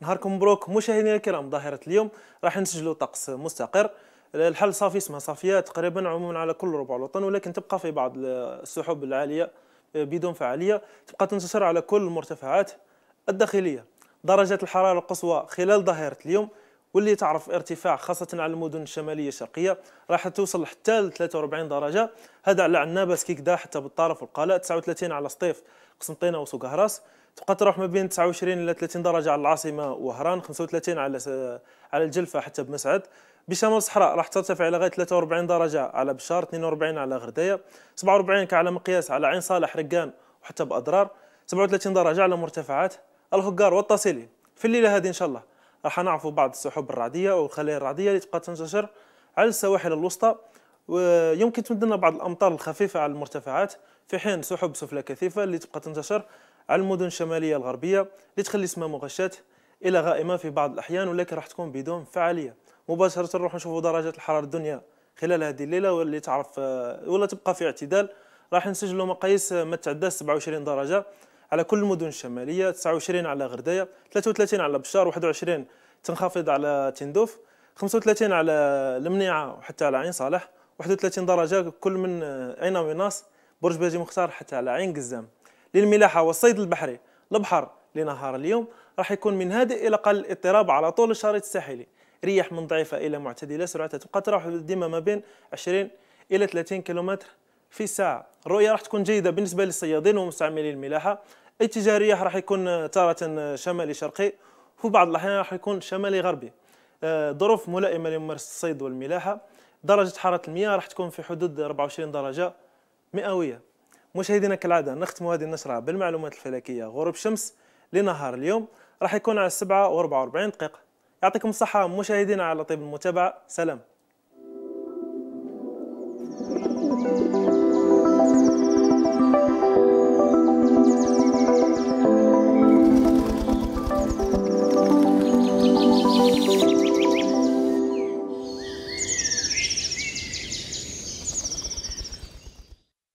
نهاركم مبروك مشاهدينا الكرام ظاهرة اليوم راح نسجلوا طقس مستقر الحل صافي اسمها صافية تقريبا عموما على كل ربع الوطن ولكن تبقى في بعض السحب العالية بدون فعالية تبقى تنتشر على كل المرتفعات الداخلية درجات الحرارة القصوى خلال ظاهرة اليوم واللي تعرف ارتفاع خاصة على المدن الشمالية الشرقية راح توصل حتى ل 43 درجة هذا على عنابة سكيكدا حتى بالطرف والقلاء 39 على سطيف قسنطينة وسوق هراس تبقى تروح ما بين 29 الى 30 درجه على العاصمه وهران 35 على على الجلفه حتى بمسعد بشمال الصحراء راح ترتفع الى غايه 43 درجه على بشار 42 على غرديه 47 كعلى مقياس على عين صالح رقان وحتى باضرار 37 درجه على مرتفعات الهقار والتصيلي في الليله هذه ان شاء الله راح نعرفوا بعض السحب الرعديه او الخلايا الرعديه اللي تبقى تنتشر على السواحل الوسطى ويمكن تمد لنا بعض الامطار الخفيفه على المرتفعات في حين سحب سفلى كثيفة اللي تبقى تنتشر على المدن الشمالية الغربية اللي تخلي اسمها مغشات إلى غائمة في بعض الأحيان ولكن راح تكون بدون فعالية مباشرة نروح نشوفوا درجات الحرارة الدنيا خلال هذه الليلة واللي تعرف ولا تبقى في اعتدال راح نسجلوا مقاييس ما تعداش 27 درجة على كل المدن الشمالية 29 على غرداية 33 على بشار 21 تنخفض على تندوف 35 على المنيعة وحتى على عين صالح 31 درجة كل من اين ويناس برج بيجي مختار حتى على عين قزام للملاحة والصيد البحري البحر لنهار اليوم راح يكون من هادئ إلى قل اضطراب على طول الشريط الساحلي رياح من ضعيفة إلى معتدلة سرعتها تبقى تراوح ديما ما بين 20 إلى 30 كيلومتر في الساعة الرؤية راح تكون جيدة بالنسبة للصيادين ومستعملي الملاحة اتجاه الرياح راح يكون تارة شمالي شرقي وفي بعض الأحيان راح يكون شمالي غربي آه، ظروف ملائمة لممارسة الصيد والملاحة درجة حرارة المياه راح تكون في حدود 24 درجة مئوية مشاهدينا كالعادة نختم هذه النشرة بالمعلومات الفلكية غروب شمس لنهار اليوم راح يكون على السبعة و44 دقيقة يعطيكم الصحة مشاهدينا على طيب المتابعة سلام